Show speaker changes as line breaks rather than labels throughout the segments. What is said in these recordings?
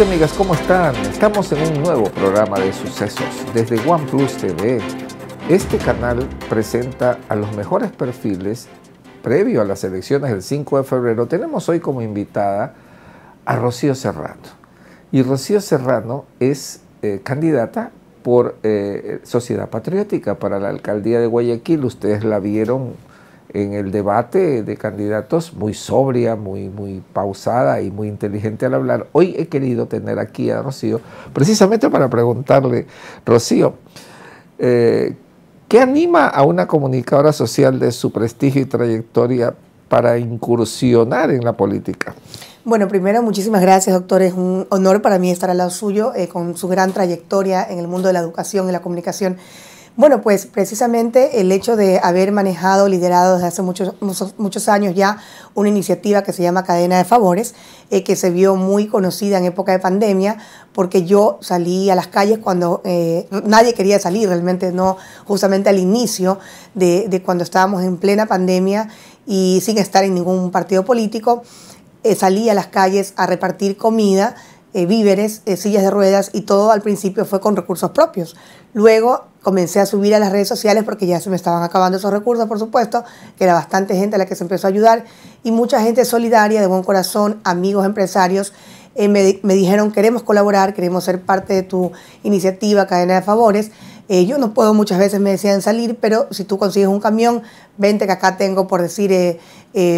Amigos amigas, ¿cómo están? Estamos en un nuevo programa de sucesos desde OnePlus TV. Este canal presenta a los mejores perfiles previo a las elecciones del 5 de febrero. Tenemos hoy como invitada a Rocío Serrano. Y Rocío Serrano es eh, candidata por eh, Sociedad Patriótica para la alcaldía de Guayaquil. Ustedes la vieron en el debate de candidatos muy sobria, muy, muy pausada y muy inteligente al hablar. Hoy he querido tener aquí a Rocío precisamente para preguntarle, Rocío, eh, ¿qué anima a una comunicadora social de su prestigio y trayectoria para incursionar en la política?
Bueno, primero, muchísimas gracias, doctor. Es un honor para mí estar al lado suyo eh, con su gran trayectoria en el mundo de la educación y la comunicación. Bueno, pues precisamente el hecho de haber manejado, liderado desde hace muchos, muchos, años ya una iniciativa que se llama Cadena de Favores, eh, que se vio muy conocida en época de pandemia, porque yo salí a las calles cuando eh, nadie quería salir, realmente no, justamente al inicio de, cuando estábamos en plena pandemia y sin estar en ningún partido político, eh, salí a las calles a repartir comida. víveres, sillas de ruedas y todo al principio fue con recursos propios. Luego comencé a subir a las redes sociales porque ya se me estaban acabando esos recursos, por supuesto, que era bastante gente a la que se empezó a ayudar y mucha gente solidaria, de buen corazón, amigos empresarios, eh, me, me, dijeron queremos colaborar, queremos ser parte de tu iniciativa, cadena de favores. Eh, yo no puedo, muchas veces me decían salir, pero si tú consigues un camión, vente que acá tengo, por decir, eh,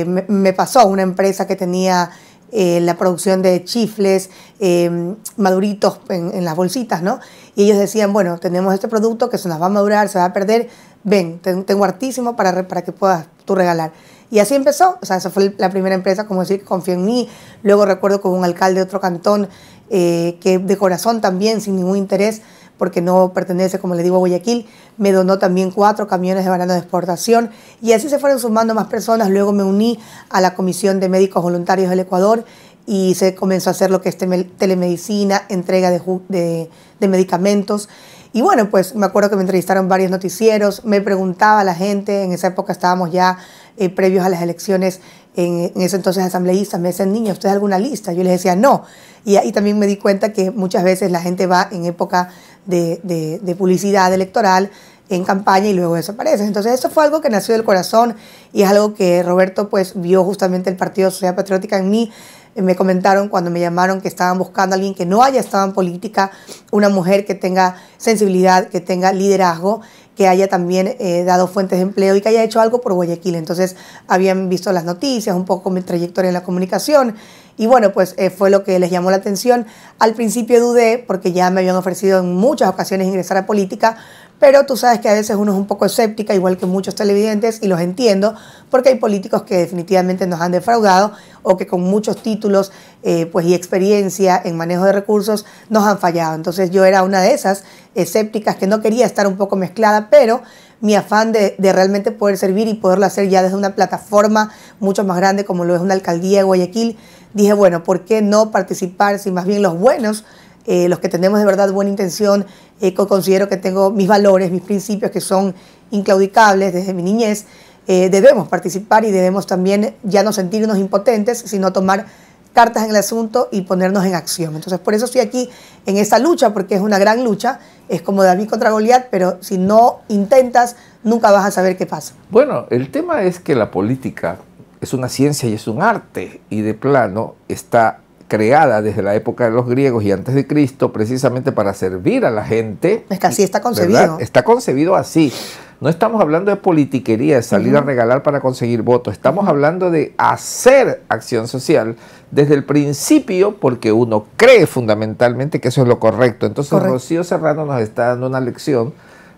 me, me pasó una empresa que tenía eh, la producción de chifles, em, maduritos en, las bolsitas, ¿no? Y ellos decían, bueno, tenemos este producto que se nos va a madurar, se va a perder, ven, tengo, hartísimo para, que puedas tú regalar. Y así empezó, o sea, esa fue la primera empresa, como decir, confío en mí. Luego recuerdo con un alcalde de otro cantón eh, que de corazón también, sin ningún interés, porque no pertenece, como le digo, a Guayaquil. Me donó también cuatro camiones de banano de exportación y así se fueron sumando más personas. Luego me uní a la Comisión de Médicos Voluntarios del Ecuador y se comenzó a hacer lo que es telemedicina, entrega de, de, medicamentos. Y bueno, pues me acuerdo que me entrevistaron varios noticieros, me preguntaba la gente, en esa época estábamos ya eh, previos a las elecciones, en, ese entonces asambleístas, me decían, niña, ¿usted alguna lista? Yo les decía, no. Y ahí también me di cuenta que muchas veces la gente va en época de, publicidad electoral en campaña y luego desapareces. Entonces eso fue algo que nació del corazón y es algo que Roberto pues vio justamente el Partido Social Patriótica en mí. Me comentaron cuando me llamaron que estaban buscando a alguien que no haya estado en política, una mujer que tenga sensibilidad, que tenga liderazgo, que haya también eh, dado fuentes de empleo y que haya hecho algo por Guayaquil. Entonces habían visto las noticias, un poco mi trayectoria en la comunicación y bueno, pues eh, fue lo que les llamó la atención. Al principio dudé, porque ya me habían ofrecido en muchas ocasiones ingresar a política, pero tú sabes que a veces uno es un poco escéptica, igual que muchos televidentes, y los entiendo, porque hay políticos que definitivamente nos han defraudado o que con muchos títulos eh, pues, y experiencia en manejo de recursos nos han fallado. Entonces yo era una de esas escépticas que no quería estar un poco mezclada, pero mi afán de, realmente poder servir y poderlo hacer ya desde una plataforma mucho más grande como lo es una alcaldía de Guayaquil, dije, bueno, ¿por qué no participar si más bien los buenos, eh, los que tenemos de verdad buena intención, eh, considero que tengo mis valores, mis principios que son inclaudicables desde mi niñez, eh, debemos participar y debemos también ya no sentirnos impotentes, sino tomar cartas en el asunto y ponernos en acción. Entonces, por eso estoy aquí en esta lucha, porque es una gran lucha, es como David contra Goliat, pero si no intentas, nunca vas a saber qué pasa.
Bueno, el tema es que la política es una ciencia y es un arte, y de plano está creada desde la época de los griegos y antes de Cristo precisamente para servir a la gente.
Es que así está concebido.
Está concebido así. No estamos hablando de politiquería, de salir a regalar para conseguir votos. Estamos hablando de hacer acción social desde el principio porque uno cree fundamentalmente que eso es lo correcto. Entonces Rocío Serrano nos está dando una lección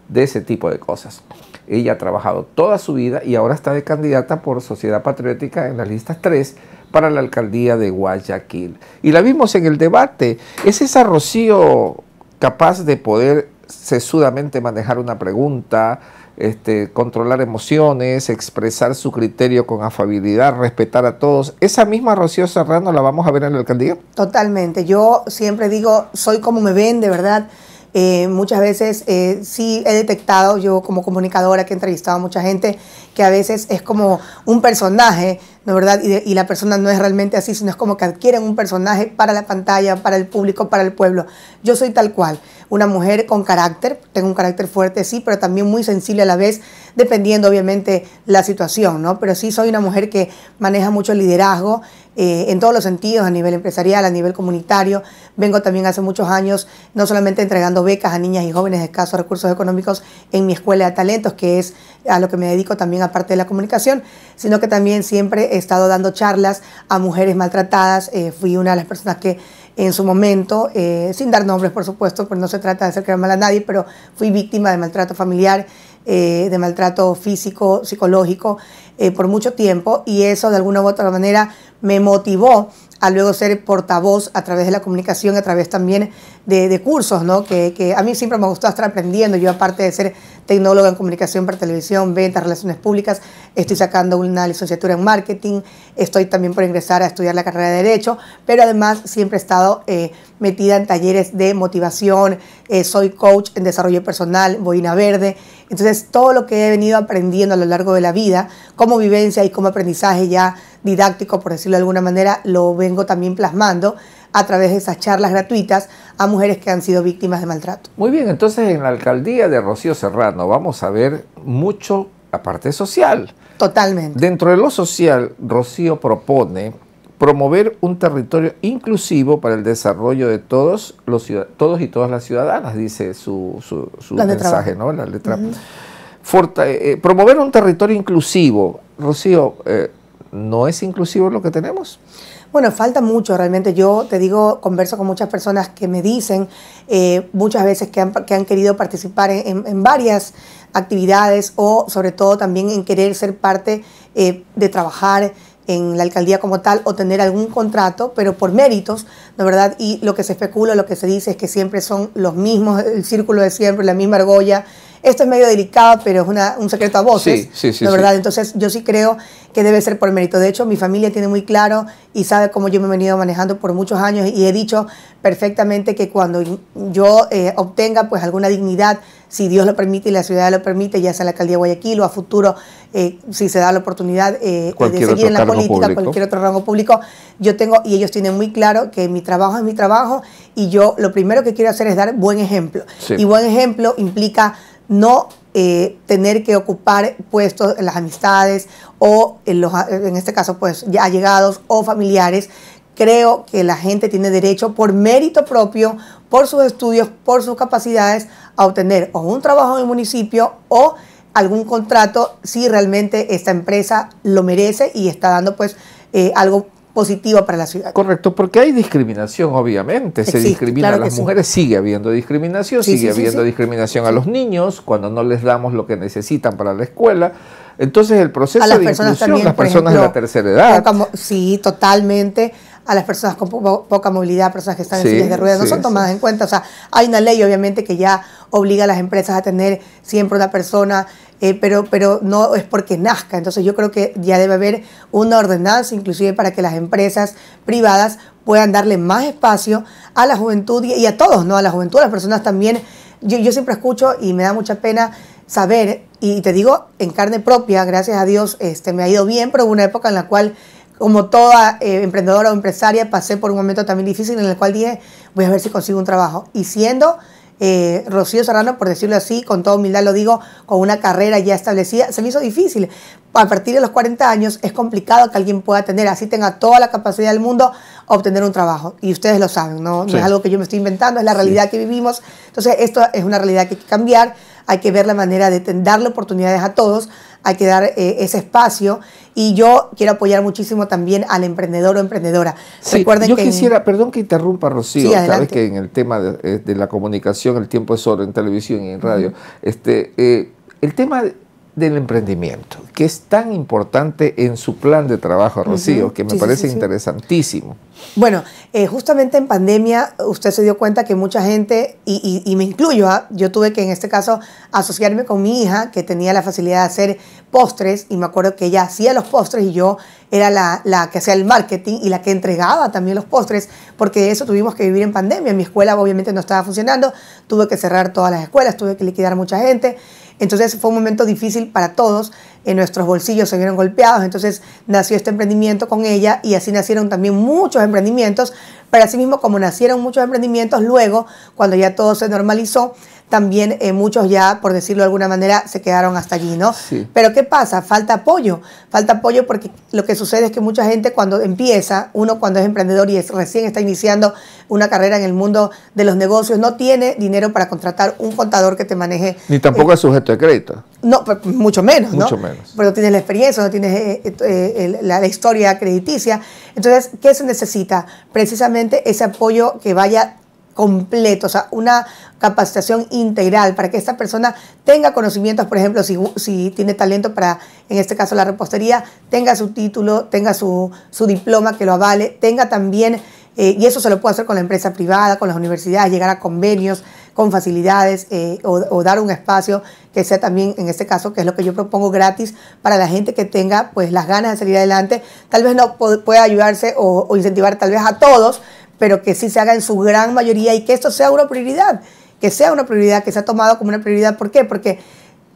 de ese tipo de cosas. Ella ha trabajado toda su vida y ahora está de candidata por Sociedad Patriótica en las listas 3 para la alcaldía de Guayaquil. Y la vimos en el debate. ¿Es esa Rocío capaz de poder sesudamente manejar una pregunta, este, controlar emociones, expresar su criterio con afabilidad, respetar a todos. ¿Esa misma Rocío Serrano la vamos a ver en la alcaldía?
Totalmente. Yo siempre digo, soy como me ven, de verdad. Eh, muchas veces eh, sí he detectado yo como comunicadora que he entrevistado a mucha gente que a veces es como un personaje, ¿no verdad? Y, y, la persona no es realmente así, sino es como que adquieren un personaje para la pantalla, para el público, para el pueblo. Yo soy tal cual, una mujer con carácter, tengo un carácter fuerte, sí, pero también muy sensible a la vez, dependiendo obviamente la situación, ¿no? Pero sí soy una mujer que maneja mucho liderazgo, eh, en todos los sentidos, a nivel empresarial, a nivel comunitario. Vengo también hace muchos años no solamente entregando becas a niñas y jóvenes de escasos recursos económicos en mi escuela de talentos, que es a lo que me dedico también aparte de la comunicación, sino que también siempre he estado dando charlas a mujeres maltratadas. Eh, fui una de las personas que en su momento, eh, sin dar nombres por supuesto, pues no se trata de hacer creer mal a nadie, pero fui víctima de maltrato familiar eh, de maltrato físico, psicológico, eh, por mucho tiempo y eso de alguna u otra manera me motivó a luego ser portavoz a través de la comunicación, a través también de, cursos, ¿no? Que, a mí siempre me gustó estar aprendiendo. Yo, aparte de ser tecnóloga en comunicación para televisión, ventas, relaciones públicas, estoy sacando una licenciatura en marketing, estoy también por ingresar a estudiar la carrera de Derecho, pero además siempre he estado eh, metida en talleres de motivación, eh, soy coach en desarrollo personal, boina verde. Entonces, todo lo que he venido aprendiendo a lo largo de la vida, como vivencia y como aprendizaje ya didáctico, por decirlo de alguna manera, lo vengo también plasmando a través de esas charlas gratuitas a mujeres que han sido víctimas de maltrato.
Muy bien, entonces en la alcaldía de Rocío Serrano vamos a ver mucho la parte social.
Totalmente.
Dentro de lo social, Rocío propone promover un territorio inclusivo para el desarrollo de todos los todos y todas las ciudadanas, dice su, su, mensaje, ¿no? La letra.
Eh,
eh, promover un territorio inclusivo. Rocío, eh, no es inclusivo lo que tenemos.
Bueno, falta mucho realmente. Yo te digo, converso con muchas personas que me dicen eh, muchas veces que han, querido participar en, varias actividades o sobre todo también en querer ser parte eh, de trabajar en la alcaldía como tal o tener algún contrato, pero por méritos, ¿no verdad? Y lo que se especula, lo que se dice es que siempre son los mismos, el círculo de siempre, la misma argolla, esto es medio delicado, pero es un secreto a voces, sí, verdad? Entonces yo sí creo que debe ser por mérito. De hecho, mi familia tiene muy claro y sabe cómo yo me he venido manejando por muchos años y he dicho perfectamente que cuando yo eh, obtenga pues alguna dignidad, si Dios lo permite y la ciudad lo permite, ya sea en la alcaldía de Guayaquil o a futuro, eh, si se da la oportunidad eh, de seguir en la política, cualquier otro rango público, yo tengo, y ellos tienen muy claro que mi trabajo es mi trabajo y yo lo primero que quiero hacer es dar buen ejemplo. Y buen ejemplo implica no eh, tener que ocupar puestos en las amistades o en, los, en este caso pues ya allegados o familiares. Creo que la gente tiene derecho por mérito propio, por sus estudios, por sus capacidades, a obtener o un trabajo en el municipio o algún contrato si realmente esta empresa lo merece y está dando pues eh, algo positiva para la ciudad.
Correcto, porque hay discriminación, obviamente. Se discrimina a las mujeres, sigue habiendo discriminación, sigue habiendo discriminación a los niños cuando no les damos lo que necesitan para la escuela. Entonces el proceso de personas inclusión, las personas de la tercera edad.
sí, totalmente a las personas con poca movilidad, personas que están en sillas de ruedas, no son tomadas en cuenta. O sea, hay una ley obviamente que ya obliga a las empresas a tener siempre una persona, eh, pero, pero no es porque nazca. Entonces yo creo que ya debe haber una ordenanza inclusive para que las empresas privadas puedan darle más espacio a la juventud y, y a todos, ¿no? A la juventud, a las personas también. Yo, yo siempre escucho y me da mucha pena saber, y te digo en carne propia, gracias a Dios, este, me ha ido bien, pero hubo una época en la cual como toda eh, emprendedora o empresaria, pasé por un momento también difícil en el cual dije, voy a ver si consigo un trabajo. Y siendo eh, Rocío Serrano, por decirlo así, con toda humildad lo digo, con una carrera ya establecida, se me hizo difícil. A partir de los 40 años es complicado que alguien pueda tener, así tenga toda la capacidad del mundo, obtener un trabajo. Y ustedes lo saben, no, es algo que yo me estoy inventando, es la realidad que vivimos. Entonces, esto es una realidad que hay que cambiar, hay que ver la manera de darle oportunidades a todos hay que dar eh, ese espacio. Y yo quiero apoyar muchísimo también al emprendedor o emprendedora. Sí, yo quisiera,
perdón que interrumpa, Rocío, sabes que en el tema eh, de, la comunicación el tiempo es oro en televisión y en radio. este, eh, el tema del emprendimiento, que es tan importante en su plan de trabajo, Rocío, que me parece interesantísimo.
Bueno, eh, justamente en pandemia usted se dio cuenta que mucha gente, y, me incluyo, ¿ah? yo tuve que en este caso asociarme con mi hija, que tenía la facilidad de hacer postres, y me acuerdo que ella hacía los postres y yo era la, que hacía el marketing y la que entregaba también los postres, porque eso tuvimos que vivir en pandemia. Mi escuela obviamente no estaba funcionando, tuve que cerrar todas las escuelas, tuve que liquidar mucha gente. Entonces fue un momento difícil para todos, en nuestros bolsillos se vieron golpeados, entonces nació este emprendimiento con ella y así nacieron también muchos emprendimientos, pero así mismo como nacieron muchos emprendimientos, luego cuando ya todo se normalizó, también eh, muchos ya, por decirlo de alguna manera, se quedaron hasta allí, ¿no? Sí. Pero ¿qué pasa? Falta apoyo, falta apoyo porque lo que sucede es que mucha gente cuando empieza, uno cuando es emprendedor y es, recién está iniciando una carrera en el mundo de los negocios, no tiene dinero para contratar un contador que te maneje. Ni tampoco eh,
es sujeto de crédito.
No, pero pues, mucho menos, Mucho menos. Pero no tienes la experiencia, no tienes eh, la historia crediticia. Entonces, ¿qué se necesita? Precisamente ese apoyo que vaya completo, o sea, una capacitación integral para que esta persona tenga conocimientos, por ejemplo, si, si tiene talento para, en este caso, la repostería, tenga su título, tenga su, su diploma que lo avale, tenga también, eh, y eso se lo puede hacer con la empresa privada, con las universidades, llegar a convenios con facilidades eh, o, dar un espacio que sea también, en este caso, que es lo que yo propongo gratis para la gente que tenga pues las ganas de salir adelante, tal vez no pueda ayudarse o incentivar tal vez a todos, pero que sí se haga en su gran mayoría y que esto sea una prioridad, que sea una prioridad, que sea tomado como una prioridad. ¿Por qué? Porque,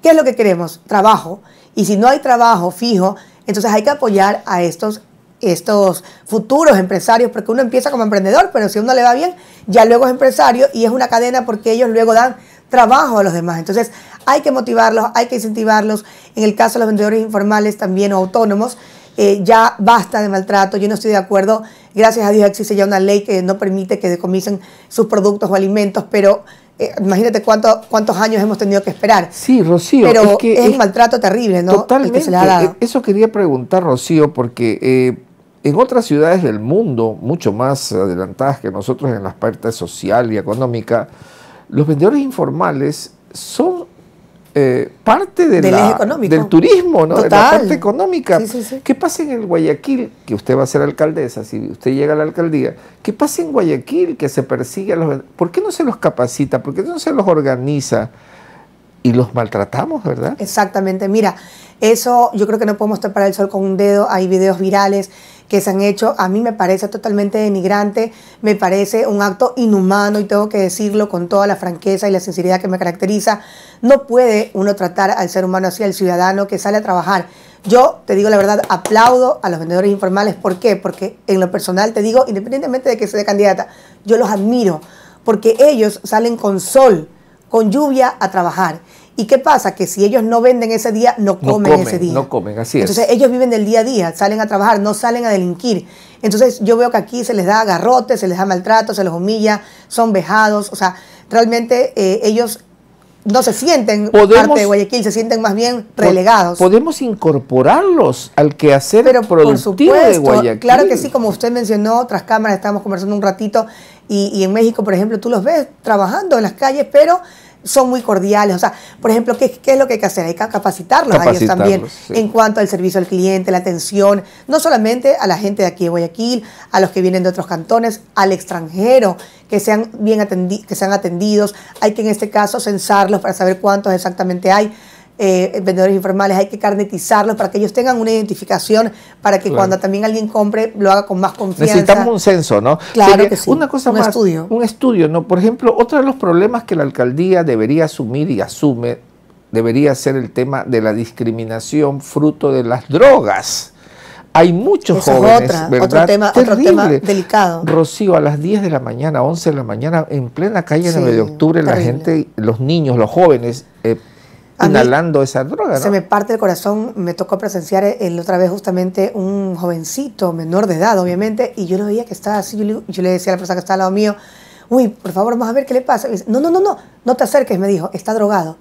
¿qué es lo que queremos? Trabajo. Y si no hay trabajo fijo, entonces hay que apoyar a estos estos futuros empresarios, porque uno empieza como emprendedor, pero si uno le va bien, ya luego es empresario y es una cadena porque ellos luego dan trabajo a los demás. Entonces hay que motivarlos, hay que incentivarlos. En el caso de los vendedores informales también o autónomos, eh, ya basta de maltrato, yo no estoy de acuerdo. Gracias a Dios existe ya una ley que no permite que decomisen sus productos o alimentos, pero eh, imagínate cuánto, cuántos años hemos tenido que esperar. Sí, Rocío. es, un maltrato terrible, ¿no? Totalmente. Eh,
eso quería preguntar, Rocío, porque en otras ciudades del mundo, mucho más adelantadas que nosotros en las partes social y económica, los vendedores informales son eh, parte del, turismo, ¿no? la parte económica. ¿Qué pasa en el Guayaquil? Que usted va a ser alcaldesa, si usted llega a la alcaldía. ¿Qué pasa en Guayaquil que se persigue a los... ¿Por qué no se los capacita? ¿Por qué no se los organiza? Y los maltratamos, ¿verdad?
Exactamente. Mira, eso yo creo que no podemos tapar el sol con un dedo. Hay videos virales que se han hecho, a mí me parece totalmente denigrante, me parece un acto inhumano y tengo que decirlo con toda la franqueza y la sinceridad que me caracteriza. No puede uno tratar al ser humano así, al ciudadano que sale a trabajar. Yo te digo la verdad, aplaudo a los vendedores informales. ¿Por qué? Porque en lo personal te digo, independientemente de que sea candidata, yo los admiro porque ellos salen con sol, con lluvia a trabajar. ¿Y qué pasa? Que si ellos no venden ese día, no comen, ese día. No
comen, así es. Entonces
ellos viven del día a día, salen a trabajar, no salen a delinquir. Entonces yo veo que aquí se les da garrote, se les da maltrato, se los humilla, son vejados. O sea, realmente eh, ellos no se sienten parte de Guayaquil, se sienten más bien
relegados. Podemos incorporarlos al quehacer Pero, productivo por de Guayaquil. Claro que sí,
como usted mencionó, otras cámaras, estábamos conversando un ratito, y, y en México, por ejemplo, tú los ves trabajando en las calles, pero son muy cordiales. O sea, por ejemplo, ¿qué, qué es lo que hay que hacer? Hay que capacitarlos, a ellos también en cuanto al servicio al cliente, la atención, no solamente a la gente de aquí de Guayaquil, a los que vienen de otros cantones, al extranjero, que sean bien que sean atendidos. Hay que en este caso censarlos para saber cuántos exactamente hay. Eh, vendedores informales, hay que carnetizarlos para que ellos tengan una identificación, para que cuando también alguien compre lo haga con más confianza. Necesitamos un
censo, ¿no? Claro que sí. Una cosa un estudio. Un estudio, ¿no? Por ejemplo, otro de los problemas que la alcaldía debería asumir y asume debería ser el tema de la discriminación fruto de las drogas. Hay muchos jóvenes, otra, ¿verdad? Otro tema, delicado. Rocío, a las 10 de la mañana, 11 de la mañana, en plena calle Medio de octubre, la gente, los niños, los jóvenes... Eh, esa droga. Se me
parte el corazón, me tocó presenciar el, eh, otra vez justamente un jovencito, menor de edad obviamente, y yo lo veía que estaba así, yo le, decía a la persona que estaba al lado mío, uy, por favor, vamos a ver qué le pasa. no, no, no, no, no te acerques, me dijo, está drogado.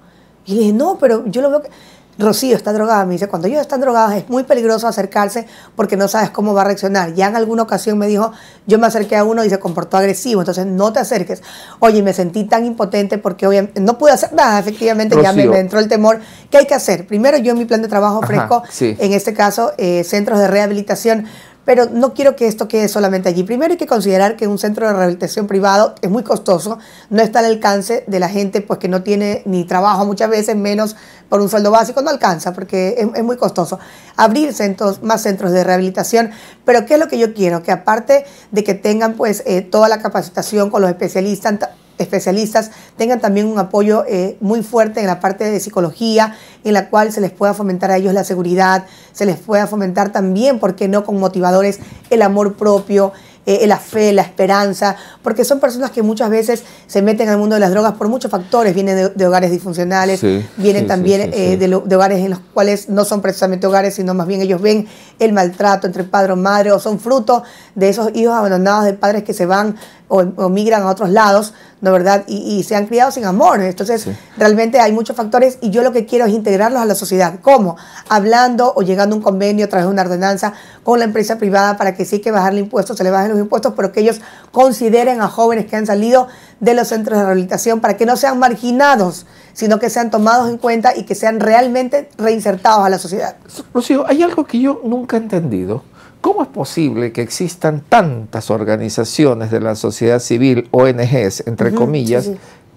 Y le dije, no, pero yo lo veo que... Rocío está drogada, me dice, cuando ellos están drogados es muy peligroso acercarse porque no sabes cómo va a reaccionar. Ya en alguna ocasión me dijo, yo me acerqué a uno y se comportó agresivo, entonces no te acerques. Oye, me sentí tan impotente porque obviamente no pude hacer nada, efectivamente ya me, entró el temor. ¿Qué hay que hacer? Primero yo en mi plan de trabajo ofrezco, en este caso, eh, centros de rehabilitación pero no quiero que esto quede solamente allí. Primero hay que considerar que un centro de rehabilitación privado es muy costoso, no está al alcance de la gente pues que no tiene ni trabajo muchas veces, menos por un sueldo básico no alcanza porque es, muy costoso. Abrir centros, más centros de rehabilitación, pero ¿qué es lo que yo quiero? Que aparte de que tengan pues eh, toda la capacitación con los especialistas, especialistas tengan también un apoyo eh, muy fuerte en la parte de psicología, en la cual se les pueda fomentar a ellos la seguridad, se les pueda fomentar también, ¿por qué no?, con motivadores, el amor propio, eh, la fe, la esperanza, porque son personas que muchas veces se meten al mundo de las drogas por muchos factores, vienen de, hogares disfuncionales, vienen también eh, de, hogares en los cuales no son precisamente hogares, sino más bien ellos ven el maltrato entre padre o madre, o son fruto de esos hijos abandonados de padres que se van o, o migran a otros lados, verdad? Y, se han criado sin amor. Entonces, realmente hay muchos factores y yo lo que quiero es integrarlos a la sociedad. ¿Cómo? Hablando o llegando a un convenio a través de una ordenanza con la empresa privada para que sí que que bajarle impuestos, se le bajen los impuestos, pero que ellos consideren a jóvenes que han salido de los centros de rehabilitación para que no sean marginados, sino que sean tomados en cuenta y que sean realmente reinsertados a la sociedad.
Rocío, hay algo que yo nunca he entendido. ¿Cómo es posible que existan tantas organizaciones de la sociedad civil, ONGs, entre comillas,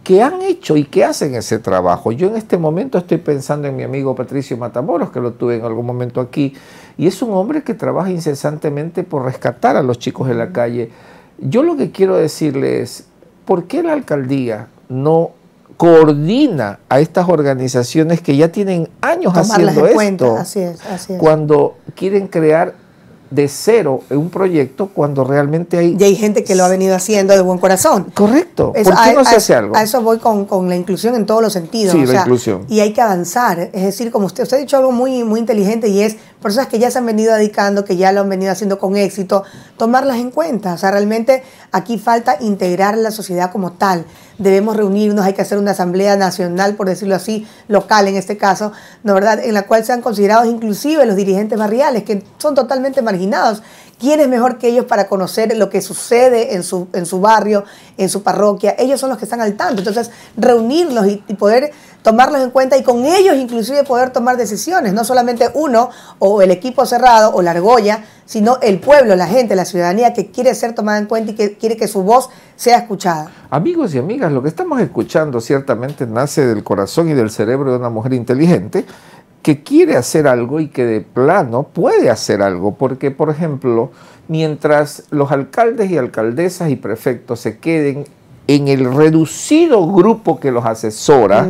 que han hecho y que hacen ese trabajo? Yo en este momento estoy pensando en mi amigo Patricio Matamoros, que lo tuve en algún momento aquí, y es un hombre que trabaja incesantemente por rescatar a los chicos de la calle. Yo lo que quiero decirle es, ¿por qué la alcaldía no coordina a estas organizaciones que ya tienen
años haciendo esto?
Cuando quieren crear de cero en un proyecto cuando realmente hay... Y hay
gente que lo ha venido haciendo de buen corazón. Correcto. ¿Por qué a, no se hace algo? A eso voy con, la inclusión en todos los sentidos. Sí, inclusión. Y hay que avanzar. Es decir, como usted, ha dicho algo muy, muy inteligente y es personas que ya se han venido dedicando, que ya lo han venido haciendo con éxito, tomarlas en cuenta. O sea, realmente aquí falta integrar la sociedad como tal. Debemos reunirnos, hay que hacer una asamblea nacional, por decirlo así, local en este caso, ¿no verdad? En la cual sean considerados inclusive los dirigentes barriales, que son totalmente ¿Quién es mejor que ellos para conocer lo que sucede en su, en su barrio, en su parroquia? Ellos son los que están al tanto. Entonces, reunirlos y poder tomarlos en cuenta y con ellos inclusive poder tomar decisiones. No solamente uno o el equipo cerrado o la argolla, sino el pueblo, la gente, la ciudadanía que quiere ser tomada en cuenta y que quiere que su voz sea escuchada.
Amigos y amigas, lo que estamos escuchando ciertamente nace del corazón y del cerebro de una mujer inteligente que quiere hacer algo y que de plano puede hacer algo, porque por ejemplo, mientras los alcaldes y alcaldesas y prefectos se queden en el reducido grupo que los asesora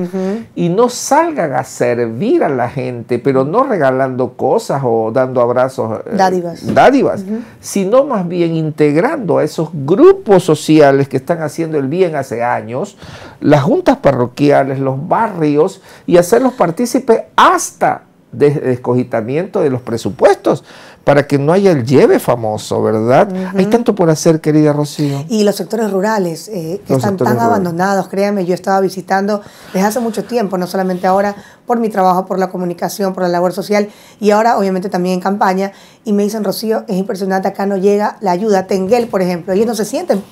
y no salgan a servir a la gente, pero no regalando cosas o dando abrazos. Eh, dádivas. sino más bien integrando a esos grupos sociales que están haciendo el bien hace años, las juntas parroquiales, los barrios y hacerlos partícipes hasta de escogitamiento de los presupuestos para que no haya el lleve famoso, ¿verdad? Hay tanto por hacer, querida Rocío. Y
los sectores rurales, eh, que están tan abandonados, créanme, yo estaba visitando desde hace mucho tiempo, no solamente ahora, por mi trabajo, por la comunicación, por la labor social, y ahora obviamente también en campaña, y me dicen, Rocío, es impresionante, acá no llega la ayuda, Tenguel, por ejemplo, ellos no se sienten,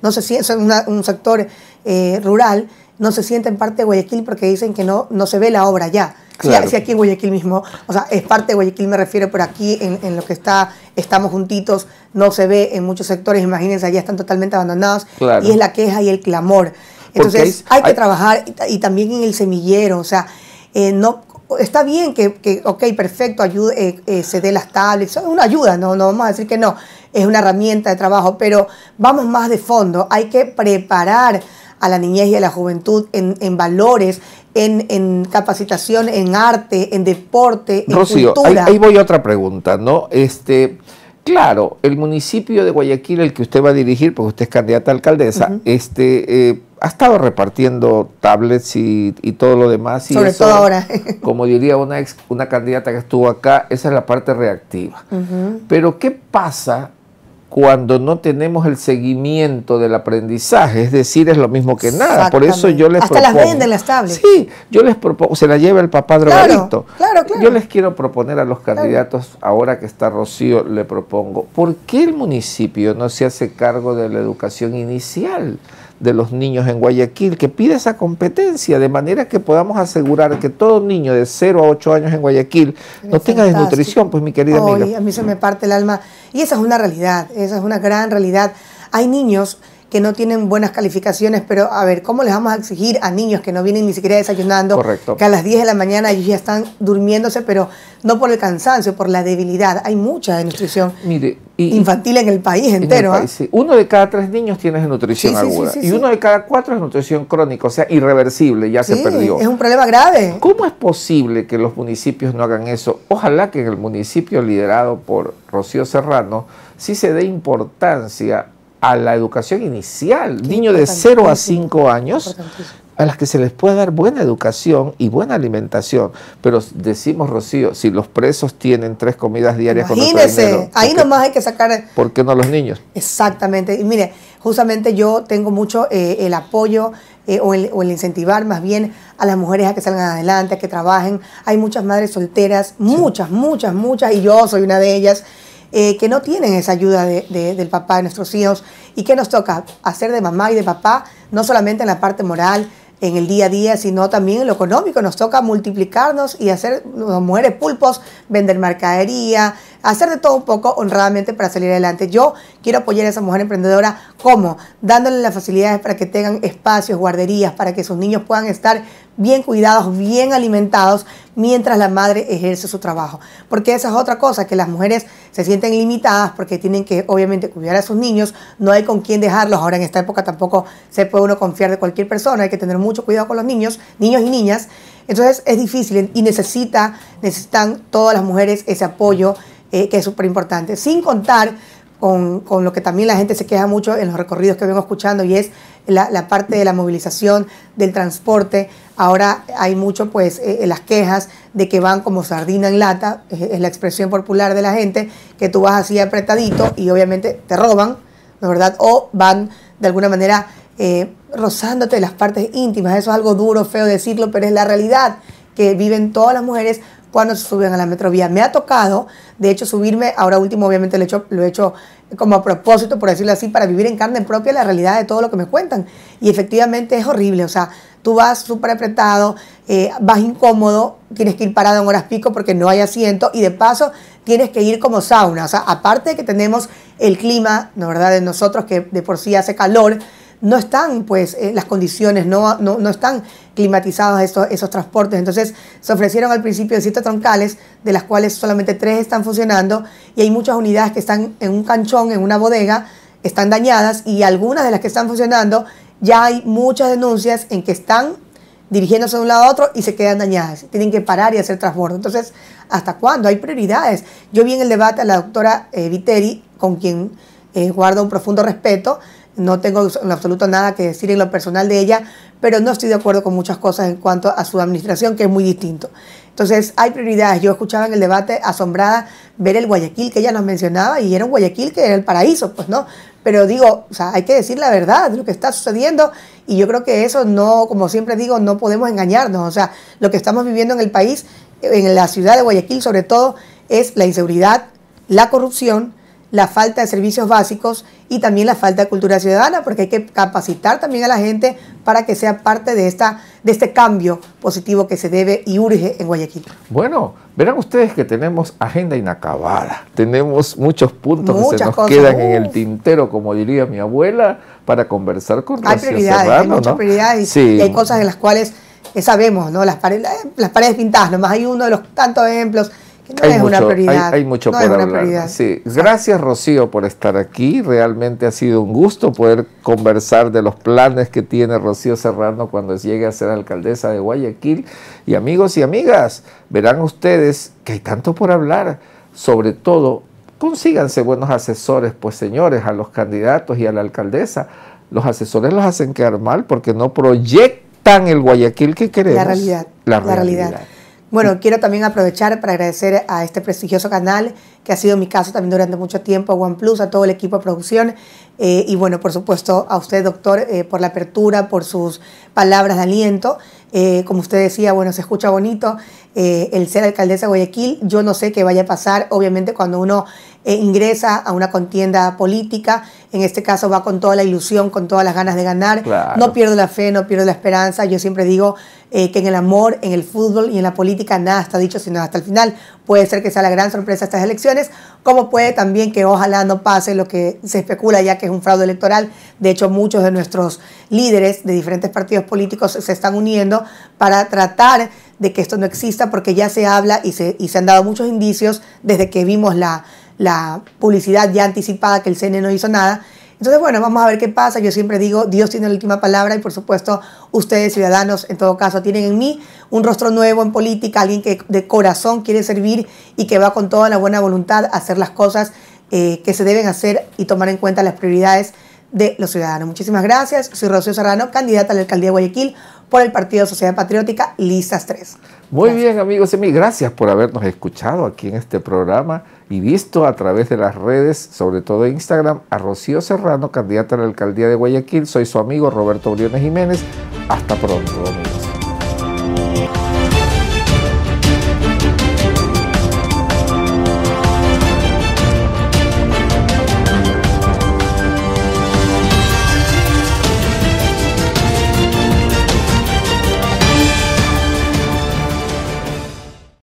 no se sienten, son un sector eh, rural, no se sienten parte de Guayaquil porque dicen que no, no se ve la obra ya. Si, aquí en Guayaquil mismo, o sea, es parte de Guayaquil me refiero, pero aquí en, lo que está, estamos juntitos, no se ve en muchos sectores, imagínense, allá están totalmente abandonados, y es la queja y el clamor. Entonces hay, que trabajar y, también en el semillero, o sea, eh, no, está bien que, ok, perfecto, ayude, eh, eh, se dé las tablets, es una ayuda, no, no vamos a decir que no, es una herramienta de trabajo, pero vamos más de fondo, hay que preparar a la niñez y a la juventud en, valores, en, capacitación, en arte, en deporte, en cultura. Ahí,
voy a otra pregunta, ¿no? Este, claro, el municipio de Guayaquil, el que usted va a dirigir, porque usted es candidata a alcaldesa, este, eh, ha estado repartiendo tablets y, todo lo demás. Sobre todo ahora. como diría una, ex, una candidata que estuvo acá, esa es la parte reactiva. Pero ¿qué pasa cuando no tenemos el seguimiento del aprendizaje, es decir, es lo mismo que nada. Por eso yo les Hasta propongo. las venden las tablets. Sí, yo les propongo, se la lleva el papá drogadicto. Yo les quiero proponer a los candidatos, ahora que está Rocío, le propongo, ¿por qué el municipio no se hace cargo de la educación inicial? de los niños en Guayaquil, que pide esa competencia de manera que podamos asegurar que todo niño de 0 a 8 años en Guayaquil no tenga desnutrición, pues mi querida amiga. A
mí se me parte el alma. Y esa es una realidad, esa es una gran realidad. Hay niños que no tienen buenas calificaciones, pero a ver, ¿cómo les vamos a exigir a niños que no vienen ni siquiera desayunando? Correcto. Que a las 10 de la mañana ya están durmiéndose, pero no por el cansancio, por la debilidad. Hay mucha desnutrición infantil en el país entero. ¿ah? Uno
de cada tres niños tiene desnutrición aguda y uno de cada cuatro es nutrición crónica, o sea, irreversible, ya se perdió. Es un problema grave. ¿Cómo es posible que los municipios no hagan eso? Ojalá que en el municipio liderado por Rocío Serrano sí se dé importancia a la educación inicial, niños de 0 a 5 años, a las que se les puede dar buena educación y buena alimentación. Pero decimos, Rocío, si los presos tienen tres comidas diarias Imagínese, con dinero, ahí
nomás hay que sacar...
¿Por qué no los niños?
Exactamente. Y mire, justamente yo tengo mucho eh, el apoyo eh, o, el, incentivar más bien a las mujeres a que salgan adelante, a que trabajen. Hay muchas madres solteras, muchas, muchas, muchas, y yo soy una de ellas. Eh, que no tienen esa ayuda del papá de nuestros hijos y que nos toca hacer de mamá y de papá, no solamente en la parte moral, en el día a día, sino también en lo económico. Nos toca multiplicarnos y hacer mujeres pulpos, vender mercadería, hacer de todo un poco honradamente para salir adelante. Yo quiero apoyar a esa mujer emprendedora, ¿cómo? Dándole las facilidades para que tengan espacios, guarderías, para que sus niños puedan estar bien cuidados, bien alimentados, mientras la madre ejerce su trabajo. Porque esa es otra cosa, que las mujeres se sienten limitadas porque tienen que obviamente cuidar a sus niños, no hay con quién dejarlos. Ahora en esta época tampoco se puede uno confiar de cualquier persona, hay que tener mucho cuidado con los niños, niños y niñas. Entonces es difícil y necesita, necesitan todas las mujeres ese apoyo, eh, que es súper importante. Sin contar con, lo que también la gente se queja mucho en los recorridos que vengo escuchando y es la, parte de la movilización, del transporte. Ahora hay mucho, pues, eh, eh, las quejas de que van como sardina en lata, es, la expresión popular de la gente, que tú vas así apretadito y obviamente te roban, ¿no verdad? O van de alguna manera rozándote las partes íntimas. Eso es algo duro, feo decirlo, pero es la realidad que viven todas las mujeres cuando se suben a la metrovía. Me ha tocado, de hecho, subirme, ahora último obviamente lo he hecho, lo he como a propósito, por decirlo así, para vivir en carne propia la realidad de todo lo que me cuentan. Y efectivamente es horrible, o sea, tú vas súper apretado, eh, vas incómodo, tienes que ir parado en horas pico porque no hay asiento y de paso tienes que ir como sauna, o sea, aparte de que tenemos el clima, ¿no verdad?, de nosotros que de por sí hace calor, no están pues eh, las condiciones, no, no, están climatizados esos, esos, transportes. Entonces se ofrecieron al principio siete troncales, de las cuales solamente tres están funcionando y hay muchas unidades que están en un canchón, en una bodega, están dañadas y algunas de las que están funcionando ya hay muchas denuncias en que están dirigiéndose de un lado a otro y se quedan dañadas. Tienen que parar y hacer transbordo. Entonces, ¿hasta cuándo? Hay prioridades. Yo vi en el debate a la doctora eh, Viteri, con quien eh, guardo un profundo respeto, no tengo en absoluto nada que decir en lo personal de ella, pero no estoy de acuerdo con muchas cosas en cuanto a su administración, que es muy distinto. Entonces, hay prioridades. Yo escuchaba en el debate asombrada ver el Guayaquil que ella nos mencionaba y era un Guayaquil que era el paraíso, pues no. Pero digo, o sea, hay que decir la verdad de lo que está sucediendo y yo creo que eso no, como siempre digo, no podemos engañarnos. O sea, lo que estamos viviendo en el país, en la ciudad de Guayaquil sobre todo, es la inseguridad, la corrupción, la falta de servicios básicos y también la falta de cultura ciudadana, porque hay que capacitar también a la gente para que sea parte de, esta, de este cambio positivo que se debe y urge en Guayaquil.
Bueno, verán ustedes que tenemos agenda inacabada, tenemos muchos puntos que se nos quedan en el tintero, como diría mi abuela, para conversar con Hay prioridades, hay muchas prioridades y hay cosas en
las cuales eh, sabemos, ¿no? Las paredes, eh, las paredes pintadas, nomás hay uno de los tantos ejemplos hay mucho, una prioridad. Hay, mucho por hablar.
Gracias Rocío por estar aquí. Realmente ha sido un gusto poder conversar de los planes que tiene Rocío Serrano cuando llegue a ser alcaldesa de Guayaquil. Y amigos y amigas, verán ustedes que hay tanto por hablar. Sobre todo, consíganse buenos asesores, pues señores, a los candidatos y a la alcaldesa. Los asesores los hacen quedar mal porque no proyectan el Guayaquil que
queremos. La realidad. La realidad. Bueno, quiero también aprovechar para agradecer a este prestigioso canal que ha sido mi caso también durante mucho tiempo, a OnePlus, a todo el equipo de producción eh, y bueno, por supuesto a usted, doctor, eh, por la apertura, por sus palabras de aliento. Eh, como usted decía, bueno, se escucha bonito el ser alcaldesa de Guayaquil. Yo no sé qué vaya a pasar, obviamente, cuando uno ingresa a una contienda política, en este caso va con toda la ilusión, con todas las ganas de ganar. No pierdo la fe, no pierdo la esperanza. Yo siempre digo que en el amor, en el fútbol y en la política nada está dicho sino hasta el final. Puede ser que sea la gran sorpresa estas elecciones, como puede también que ojalá no pase lo que se especula ya que es un fraude electoral. De hecho, muchos de nuestros líderes de diferentes partidos políticos se están uniendo para tratar de que esto no exista, porque ya se habla y se, y se han dado muchos indicios desde que vimos la, la publicidad ya anticipada que el CNE no hizo nada. Entonces, bueno, vamos a ver qué pasa. Yo siempre digo, Dios tiene la última palabra y por supuesto ustedes, ciudadanos, en todo caso, tienen en mí un rostro nuevo en política, alguien que de corazón quiere servir y que va con toda la buena voluntad a hacer las cosas eh, que se deben hacer y tomar en cuenta las prioridades de los ciudadanos. Muchísimas gracias. Soy Rocío Serrano, candidata a la alcaldía de Guayaquil por el Partido Sociedad Patriótica, listas 3.
Muy bien, amigos y gracias por habernos escuchado aquí en este programa y visto a través de las redes, sobre todo Instagram, a Rocío Serrano, candidata a la alcaldía de Guayaquil. Soy su amigo Roberto Briones Jiménez. Hasta pronto,